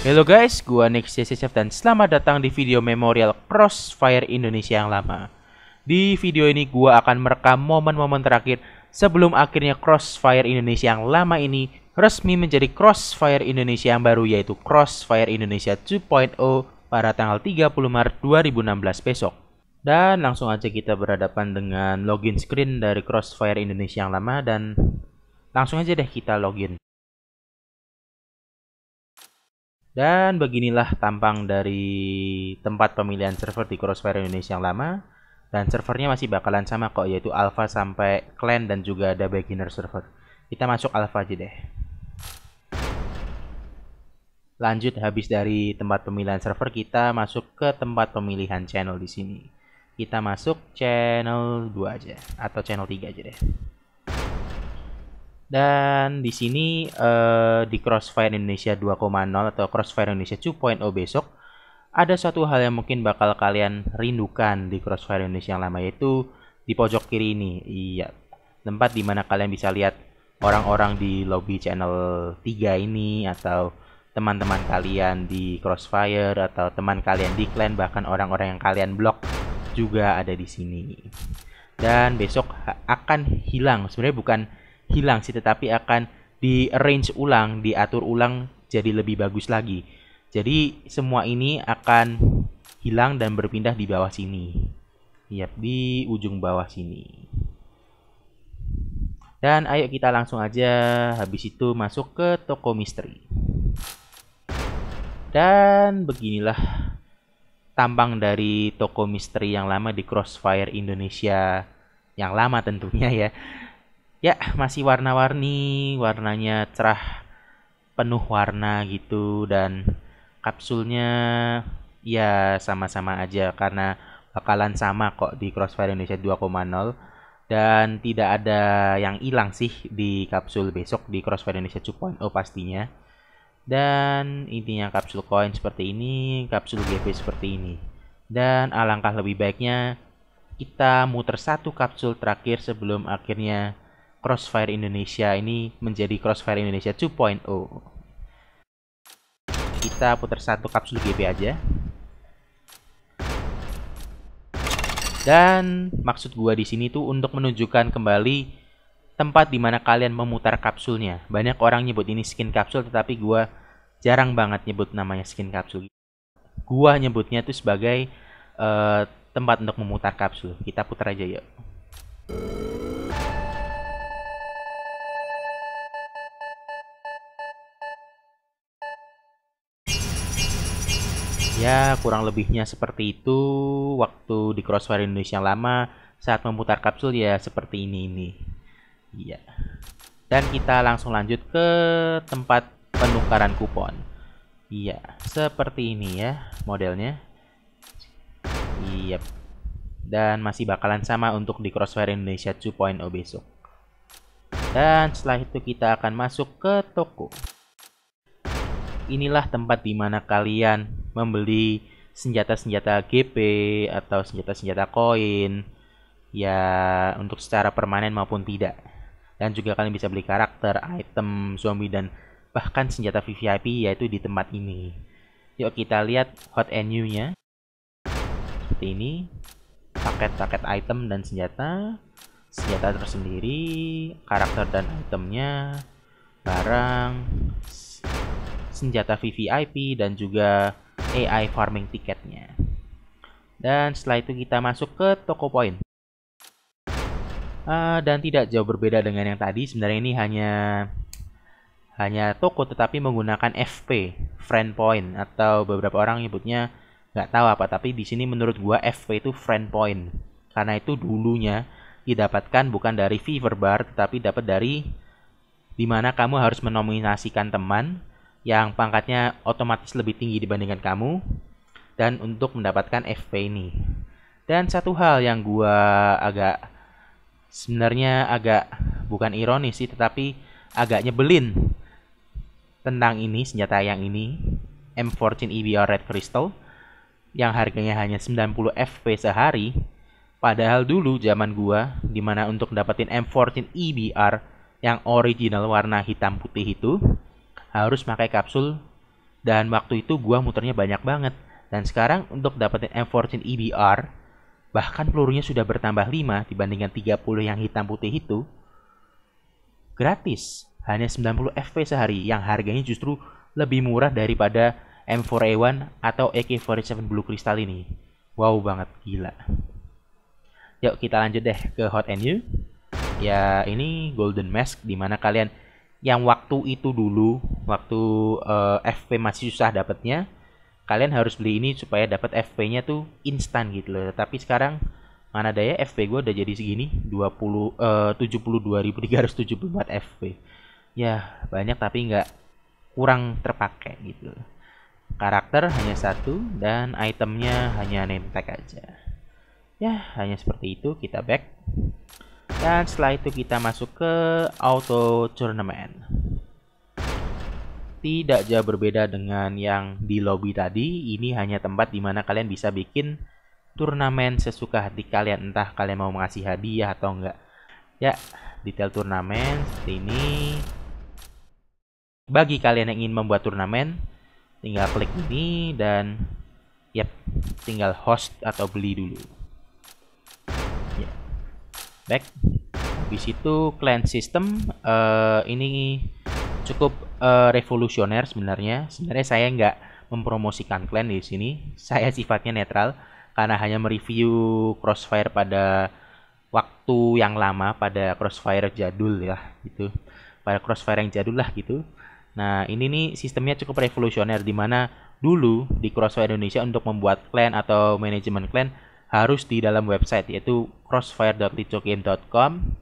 Halo guys, gua Nick Chef dan selamat datang di video memorial Crossfire Indonesia yang lama. Di video ini gua akan merekam momen-momen terakhir sebelum akhirnya Crossfire Indonesia yang lama ini resmi menjadi Crossfire Indonesia yang baru yaitu Crossfire Indonesia 2.0 pada tanggal 30 Maret 2016 besok. Dan langsung aja kita berhadapan dengan login screen dari Crossfire Indonesia yang lama dan langsung aja deh kita login. Dan beginilah tampang dari tempat pemilihan server di Crossfire Indonesia yang lama. Dan servernya masih bakalan sama kok, yaitu Alpha sampai Clan dan juga ada Beginner server. Kita masuk Alpha aja deh. Lanjut habis dari tempat pemilihan server, kita masuk ke tempat pemilihan channel di sini. Kita masuk channel 2 aja, atau channel 3 aja deh. Dan di sini uh, di Crossfire Indonesia 2.0 atau Crossfire Indonesia 2.0 besok ada satu hal yang mungkin bakal kalian rindukan di Crossfire Indonesia yang lama yaitu di pojok kiri ini. Iya, tempat di mana kalian bisa lihat orang-orang di lobby channel 3 ini atau teman-teman kalian di Crossfire atau teman kalian di clan bahkan orang-orang yang kalian blok juga ada di sini. Dan besok akan hilang. Sebenarnya bukan hilang sih tetapi akan di arrange ulang, diatur ulang jadi lebih bagus lagi. Jadi semua ini akan hilang dan berpindah di bawah sini. Yap, di ujung bawah sini. Dan ayo kita langsung aja habis itu masuk ke toko misteri. Dan beginilah tambang dari toko misteri yang lama di Crossfire Indonesia yang lama tentunya ya ya masih warna-warni warnanya cerah penuh warna gitu dan kapsulnya ya sama-sama aja karena bakalan sama kok di Crossfire Indonesia 2.0 dan tidak ada yang hilang sih di kapsul besok di Crossfire Indonesia 2.0 pastinya. Dan intinya kapsul koin seperti ini, kapsul GP seperti ini. Dan alangkah lebih baiknya kita muter satu kapsul terakhir sebelum akhirnya Crossfire Indonesia ini menjadi Crossfire Indonesia 2.0. Kita putar satu kapsul GB aja. Dan maksud gua di sini tuh untuk menunjukkan kembali tempat dimana kalian memutar kapsulnya. Banyak orang nyebut ini skin kapsul, tetapi gua jarang banget nyebut namanya skin kapsul. Gua nyebutnya tuh sebagai uh, tempat untuk memutar kapsul. Kita putar aja yuk. Ya, kurang lebihnya seperti itu. Waktu di Crossfire Indonesia yang lama, saat memutar kapsul ya seperti ini ini. Iya. Dan kita langsung lanjut ke tempat penukaran kupon. Iya, seperti ini ya modelnya. Iya. Yep. Dan masih bakalan sama untuk di Crossfire Indonesia 2.0 besok. Dan setelah itu kita akan masuk ke toko. Inilah tempat di mana kalian membeli senjata-senjata GP atau senjata-senjata koin ya untuk secara permanen maupun tidak. Dan juga kalian bisa beli karakter, item, zombie dan bahkan senjata VVIP yaitu di tempat ini. Yuk kita lihat hot and new-nya. Seperti ini. Paket-paket item dan senjata, senjata tersendiri, karakter dan itemnya, barang, senjata VVIP dan juga AI farming tiketnya. Dan setelah itu kita masuk ke toko poin. Uh, dan tidak jauh berbeda dengan yang tadi, sebenarnya ini hanya hanya toko tetapi menggunakan FP, friend point atau beberapa orang nyebutnya nggak tahu apa tapi di sini menurut gua FP itu friend point karena itu dulunya didapatkan bukan dari Fever Bar tetapi dapat dari dimana kamu harus menominasikan teman yang pangkatnya otomatis lebih tinggi dibandingkan kamu dan untuk mendapatkan FP ini. Dan satu hal yang gua agak sebenarnya agak bukan ironis sih tetapi agak nyebelin tentang ini senjata yang ini M14 EBR Red Crystal yang harganya hanya 90 FP sehari padahal dulu zaman gua dimana untuk dapetin M14 EBR yang original warna hitam putih itu harus pakai kapsul dan waktu itu gua muternya banyak banget. Dan sekarang untuk dapetin M14 EBR, bahkan pelurunya sudah bertambah 5 dibandingkan 30 yang hitam putih itu, gratis. Hanya 90 FP sehari yang harganya justru lebih murah daripada M4A1 atau AK-47 Blue Crystal ini. Wow banget, gila. Yuk kita lanjut deh ke Hot and You. Ya ini Golden Mask dimana kalian yang waktu itu dulu waktu uh, eh, FP masih susah dapatnya kalian harus beli ini supaya dapat FP-nya tuh instan gitu loh tapi sekarang mana daya FP gue udah jadi segini 20 uh, 72.374 FP ya banyak tapi nggak kurang terpakai gitu karakter hanya satu dan itemnya hanya name tag aja ya hanya seperti itu kita back dan setelah itu kita masuk ke auto tournament tidak jauh berbeda dengan yang di lobby tadi ini hanya tempat dimana kalian bisa bikin turnamen sesuka hati kalian entah kalian mau ngasih hadiah atau enggak ya detail turnamen seperti ini bagi kalian yang ingin membuat turnamen tinggal klik ini dan yep tinggal host atau beli dulu ya. back habis itu clan system uh, ini cukup uh, revolusioner sebenarnya. Sebenarnya saya nggak mempromosikan clan di sini. Saya sifatnya netral karena hanya mereview Crossfire pada waktu yang lama pada Crossfire jadul ya gitu. Pada Crossfire yang jadul lah gitu. Nah, ini nih sistemnya cukup revolusioner di mana dulu di Crossfire Indonesia untuk membuat clan atau manajemen clan harus di dalam website yaitu crossfire.licogame.com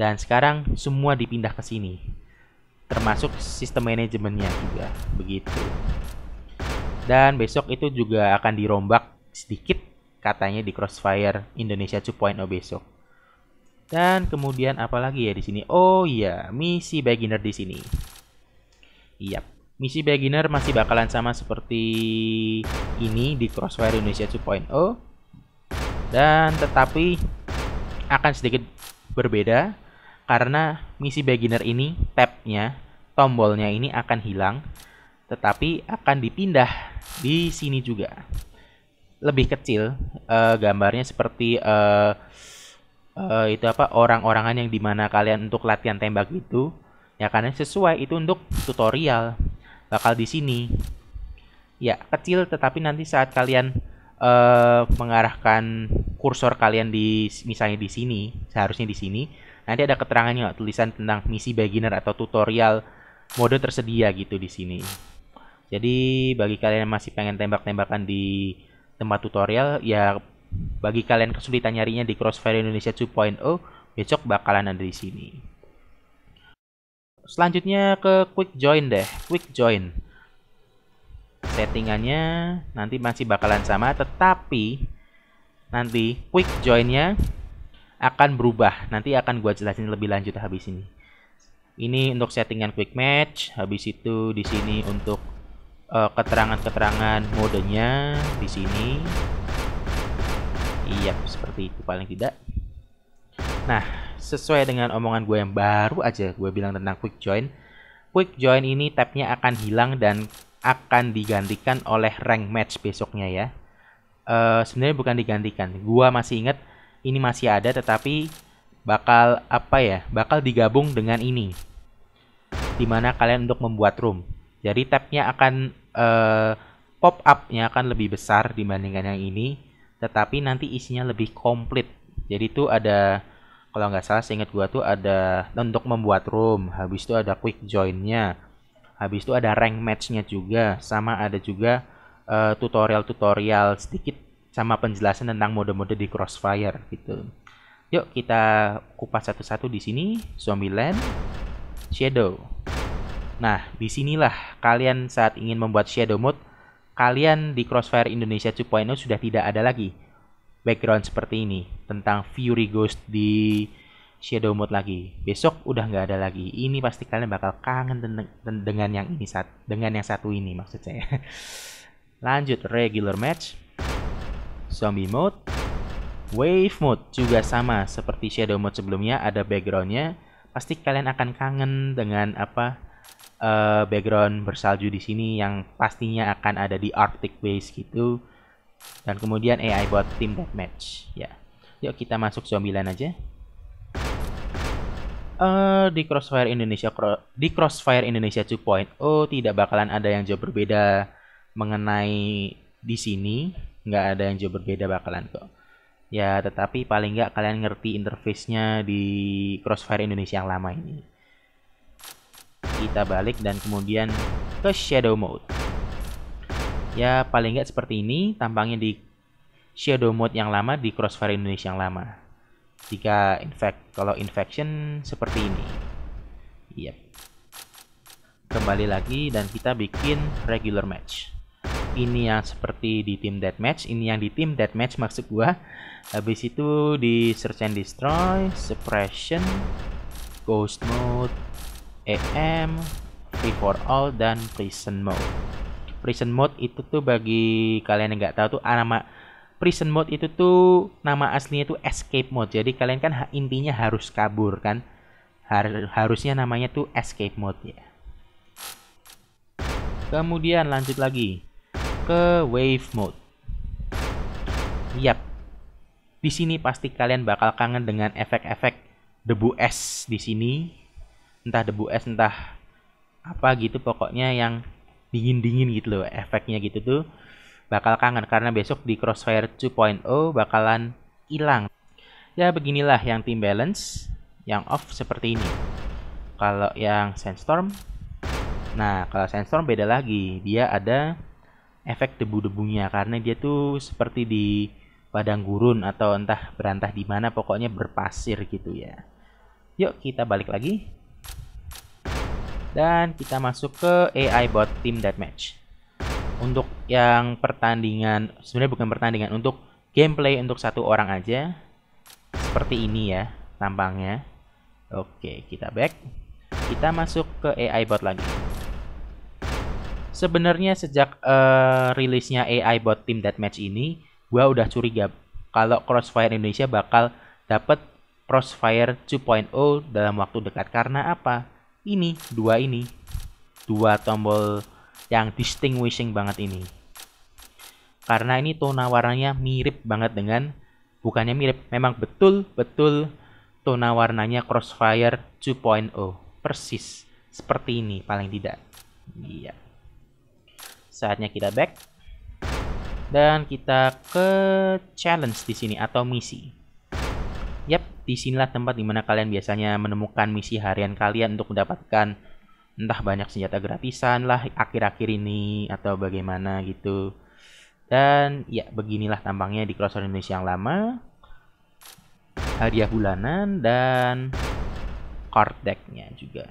dan sekarang semua dipindah ke sini. Termasuk sistem manajemennya juga. Begitu. Dan besok itu juga akan dirombak sedikit katanya di Crossfire Indonesia 2.0 besok. Dan kemudian apalagi ya di sini? Oh iya, misi beginner di sini. Iya, yep. misi beginner masih bakalan sama seperti ini di Crossfire Indonesia 2.0. Dan tetapi akan sedikit berbeda karena misi beginner ini tabnya tombolnya ini akan hilang tetapi akan dipindah di sini juga lebih kecil uh, gambarnya seperti uh, uh, itu apa orang-orangan yang dimana kalian untuk latihan tembak itu ya karena sesuai itu untuk tutorial bakal di sini ya kecil tetapi nanti saat kalian uh, mengarahkan kursor kalian di misalnya di sini seharusnya di sini Nanti ada keterangannya tulisan tentang misi beginner atau tutorial mode tersedia gitu di sini. Jadi bagi kalian yang masih pengen tembak-tembakan di tempat tutorial ya bagi kalian kesulitan nyarinya di Crossfire Indonesia 2.0 besok bakalan ada di sini. Selanjutnya ke quick join deh, quick join. Settingannya nanti masih bakalan sama tetapi nanti quick joinnya akan berubah. Nanti akan gue jelasin lebih lanjut habis ini. Ini untuk settingan quick match. Habis itu di sini untuk eh, keterangan-keterangan uh, modenya di sini. Iya, seperti itu paling tidak. Nah, sesuai dengan omongan gue yang baru aja gue bilang tentang quick join. Quick join ini tabnya akan hilang dan akan digantikan oleh rank match besoknya ya. Uh, Sebenarnya bukan digantikan. gue masih ingat ini masih ada tetapi bakal apa ya bakal digabung dengan ini dimana kalian untuk membuat room jadi tabnya akan uh, eh, pop upnya akan lebih besar dibandingkan yang ini tetapi nanti isinya lebih komplit jadi itu ada kalau nggak salah seingat gua tuh ada untuk membuat room habis itu ada quick joinnya habis itu ada rank matchnya juga sama ada juga eh, tutorial-tutorial uh, tutorial -tutorial sedikit sama penjelasan tentang mode-mode di Crossfire gitu. Yuk kita kupas satu-satu di sini Zombie Land Shadow. Nah, disinilah kalian saat ingin membuat shadow mode, kalian di Crossfire Indonesia 2.0 sudah tidak ada lagi background seperti ini tentang Fury Ghost di shadow mode lagi. Besok udah nggak ada lagi. Ini pasti kalian bakal kangen dengan yang ini saat dengan yang satu ini maksud saya. Lanjut regular match. Zombie mode. Wave mode juga sama seperti shadow mode sebelumnya ada backgroundnya. Pasti kalian akan kangen dengan apa uh, background bersalju di sini yang pastinya akan ada di Arctic Base gitu. Dan kemudian AI buat tim match. ya. Yuk kita masuk zombie lane aja uh, di Crossfire Indonesia di Crossfire Indonesia 2.0 tidak bakalan ada yang jauh berbeda mengenai di sini nggak ada yang jauh berbeda bakalan kok ya tetapi paling nggak kalian ngerti interface-nya di Crossfire Indonesia yang lama ini kita balik dan kemudian ke shadow mode ya paling nggak seperti ini tampangnya di shadow mode yang lama di Crossfire Indonesia yang lama jika infect kalau infection seperti ini yep kembali lagi dan kita bikin regular match ini yang seperti di tim deathmatch ini yang di tim deathmatch maksud gua habis itu di search and destroy suppression ghost mode em free for all dan prison mode prison mode itu tuh bagi kalian yang nggak tahu tuh ah, nama prison mode itu tuh nama aslinya tuh escape mode jadi kalian kan intinya harus kabur kan Har harusnya namanya tuh escape mode ya Kemudian lanjut lagi ke wave mode. Yap. Di sini pasti kalian bakal kangen dengan efek-efek debu es di sini. Entah debu es, entah apa gitu pokoknya yang dingin-dingin gitu loh efeknya gitu tuh bakal kangen karena besok di Crossfire 2.0 bakalan hilang. Ya beginilah yang team balance, yang off seperti ini. Kalau yang sandstorm, nah kalau sandstorm beda lagi, dia ada efek debu-debunya karena dia tuh seperti di padang gurun atau entah berantah di mana pokoknya berpasir gitu ya. Yuk kita balik lagi. Dan kita masuk ke AI bot team deathmatch. Untuk yang pertandingan sebenarnya bukan pertandingan untuk gameplay untuk satu orang aja. Seperti ini ya tampangnya. Oke, kita back. Kita masuk ke AI bot lagi. Sebenarnya sejak uh, rilisnya AI bot Team match ini, gue udah curiga kalau Crossfire Indonesia bakal dapat Crossfire 2.0 dalam waktu dekat karena apa? Ini dua ini, dua tombol yang distinguishing banget ini. Karena ini tona warnanya mirip banget dengan bukannya mirip, memang betul-betul tona warnanya Crossfire 2.0 persis seperti ini paling tidak. Iya. Yeah saatnya kita back dan kita ke challenge di sini atau misi. Yap, di sinilah tempat dimana kalian biasanya menemukan misi harian kalian untuk mendapatkan entah banyak senjata gratisan lah akhir-akhir ini atau bagaimana gitu. Dan ya beginilah tampangnya di crossover Indonesia yang lama. Hadiah bulanan dan card decknya juga.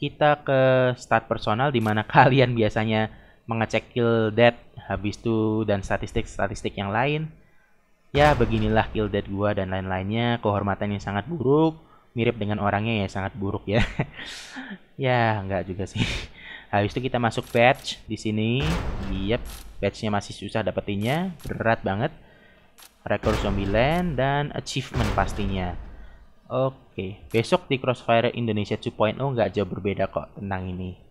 Kita ke start personal dimana kalian biasanya mengecek kill dead habis itu dan statistik-statistik yang lain. Ya beginilah kill dead gua dan lain-lainnya, kehormatan yang sangat buruk, mirip dengan orangnya ya sangat buruk ya. ya nggak juga sih. Habis itu kita masuk patch di sini. Yep, patchnya masih susah dapetinnya, berat banget. Rekor land dan achievement pastinya. Oke, besok di Crossfire Indonesia 2.0 nggak jauh berbeda kok tentang ini.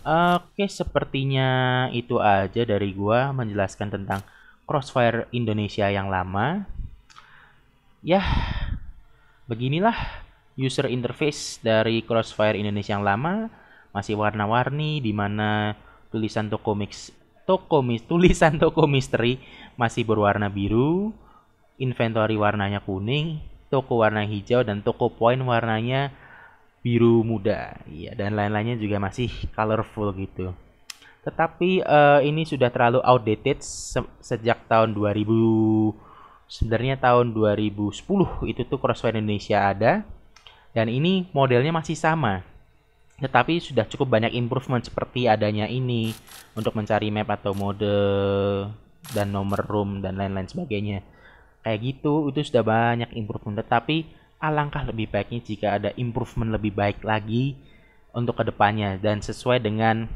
Oke, sepertinya itu aja dari gua menjelaskan tentang Crossfire Indonesia yang lama. Ya beginilah user interface dari Crossfire Indonesia yang lama, masih warna-warni di mana tulisan toko mix toko mis, tulisan toko misteri masih berwarna biru, inventory warnanya kuning, toko warna hijau dan toko point warnanya biru muda ya dan lain-lainnya juga masih colorful gitu tetapi uh, ini sudah terlalu outdated se sejak tahun 2000 sebenarnya tahun 2010 itu tuh Crossfire Indonesia ada dan ini modelnya masih sama tetapi sudah cukup banyak improvement seperti adanya ini untuk mencari map atau mode dan nomor room dan lain-lain sebagainya kayak gitu itu sudah banyak improvement tetapi alangkah lebih baiknya jika ada improvement lebih baik lagi untuk kedepannya dan sesuai dengan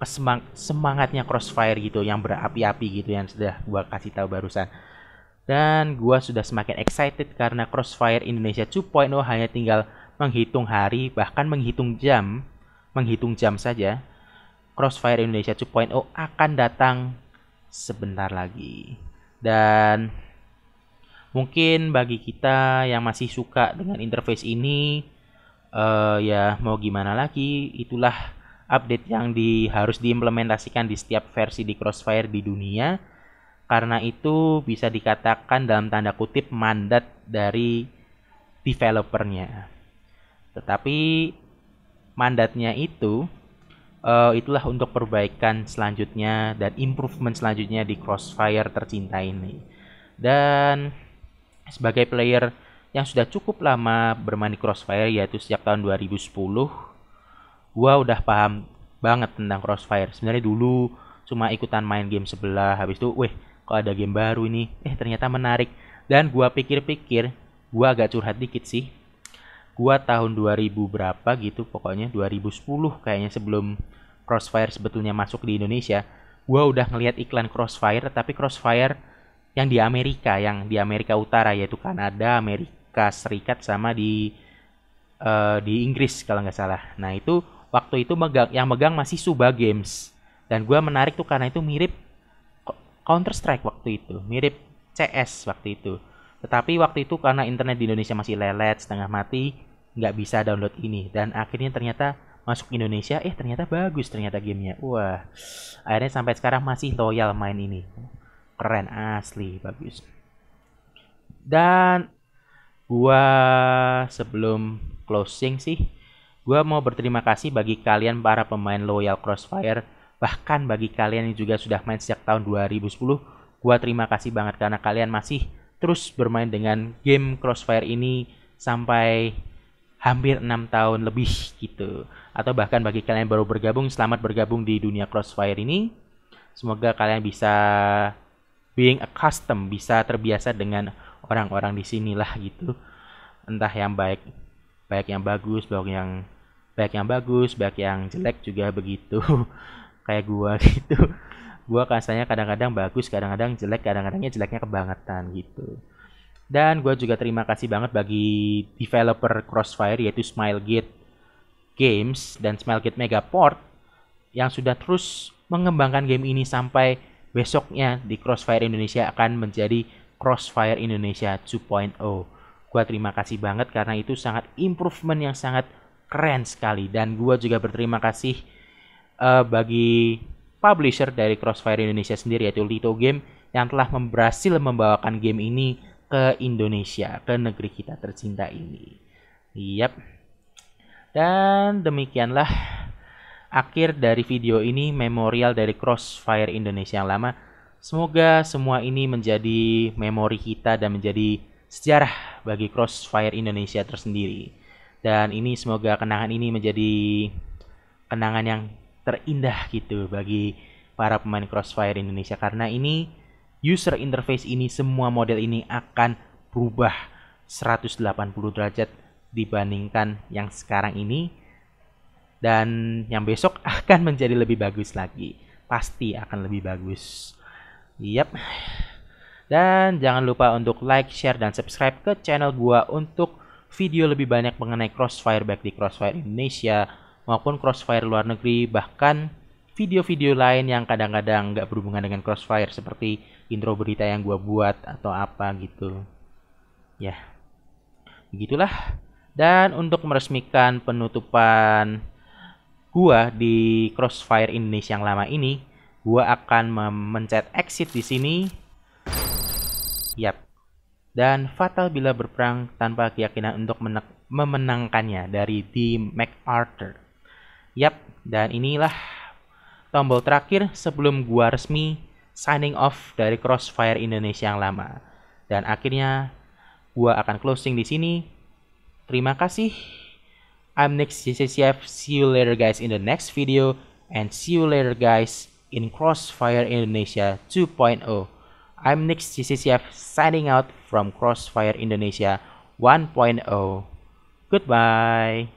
kesemang semangatnya Crossfire gitu yang berapi-api gitu yang sudah gua kasih tahu barusan. Dan gua sudah semakin excited karena Crossfire Indonesia 2.0 hanya tinggal menghitung hari bahkan menghitung jam, menghitung jam saja. Crossfire Indonesia 2.0 akan datang sebentar lagi. Dan mungkin bagi kita yang masih suka dengan interface ini uh, ya mau gimana lagi itulah update yang di, harus diimplementasikan di setiap versi di Crossfire di dunia karena itu bisa dikatakan dalam tanda kutip mandat dari developernya tetapi mandatnya itu uh, itulah untuk perbaikan selanjutnya dan improvement selanjutnya di Crossfire tercinta ini dan sebagai player yang sudah cukup lama bermain di Crossfire yaitu sejak tahun 2010 gua udah paham banget tentang Crossfire sebenarnya dulu cuma ikutan main game sebelah habis itu weh kok ada game baru ini eh ternyata menarik dan gua pikir-pikir gua agak curhat dikit sih gua tahun 2000 berapa gitu pokoknya 2010 kayaknya sebelum Crossfire sebetulnya masuk di Indonesia gua udah ngelihat iklan Crossfire tapi Crossfire yang di Amerika, yang di Amerika Utara yaitu Kanada, Amerika Serikat sama di uh, di Inggris kalau nggak salah. Nah itu waktu itu megang, yang megang masih Suba Games dan gue menarik tuh karena itu mirip Counter Strike waktu itu, mirip CS waktu itu. Tetapi waktu itu karena internet di Indonesia masih lelet setengah mati, nggak bisa download ini dan akhirnya ternyata masuk Indonesia, eh ternyata bagus ternyata gamenya. Wah, akhirnya sampai sekarang masih loyal main ini keren asli bagus dan gua sebelum closing sih gua mau berterima kasih bagi kalian para pemain loyal crossfire bahkan bagi kalian yang juga sudah main sejak tahun 2010 gua terima kasih banget karena kalian masih terus bermain dengan game crossfire ini sampai hampir enam tahun lebih gitu atau bahkan bagi kalian yang baru bergabung selamat bergabung di dunia crossfire ini semoga kalian bisa being accustomed bisa terbiasa dengan orang-orang di sinilah gitu entah yang baik baik yang bagus baik yang baik yang bagus baik yang jelek juga begitu kayak gua gitu gua kasanya kadang-kadang bagus kadang-kadang jelek kadang-kadangnya jeleknya kebangetan gitu dan gue juga terima kasih banget bagi developer Crossfire yaitu Smilegate Games dan Smilegate Megaport yang sudah terus mengembangkan game ini sampai besoknya di Crossfire Indonesia akan menjadi Crossfire Indonesia 2.0. Gua terima kasih banget karena itu sangat improvement yang sangat keren sekali dan gua juga berterima kasih uh, bagi publisher dari Crossfire Indonesia sendiri yaitu Lito Game yang telah berhasil membawakan game ini ke Indonesia, ke negeri kita tercinta ini. Yap. Dan demikianlah akhir dari video ini memorial dari Crossfire Indonesia yang lama. Semoga semua ini menjadi memori kita dan menjadi sejarah bagi Crossfire Indonesia tersendiri. Dan ini semoga kenangan ini menjadi kenangan yang terindah gitu bagi para pemain Crossfire Indonesia karena ini user interface ini semua model ini akan berubah 180 derajat dibandingkan yang sekarang ini dan yang besok akan menjadi lebih bagus lagi. Pasti akan lebih bagus. Yap. Dan jangan lupa untuk like, share, dan subscribe ke channel gua untuk video lebih banyak mengenai Crossfire baik di Crossfire Indonesia maupun Crossfire luar negeri, bahkan video-video lain yang kadang-kadang nggak berhubungan dengan Crossfire seperti intro berita yang gua buat atau apa gitu. Ya, begitulah. Dan untuk meresmikan penutupan gua di Crossfire Indonesia yang lama ini, gua akan mencet exit di sini. Yap. Dan fatal bila berperang tanpa keyakinan untuk memenangkannya dari The MacArthur. Yap, dan inilah tombol terakhir sebelum gua resmi signing off dari Crossfire Indonesia yang lama. Dan akhirnya gua akan closing di sini. Terima kasih I'm Nick CCCF. See you later guys in the next video and see you later guys in Crossfire Indonesia 2.0. I'm Nick CCCF signing out from Crossfire Indonesia 1.0. Goodbye.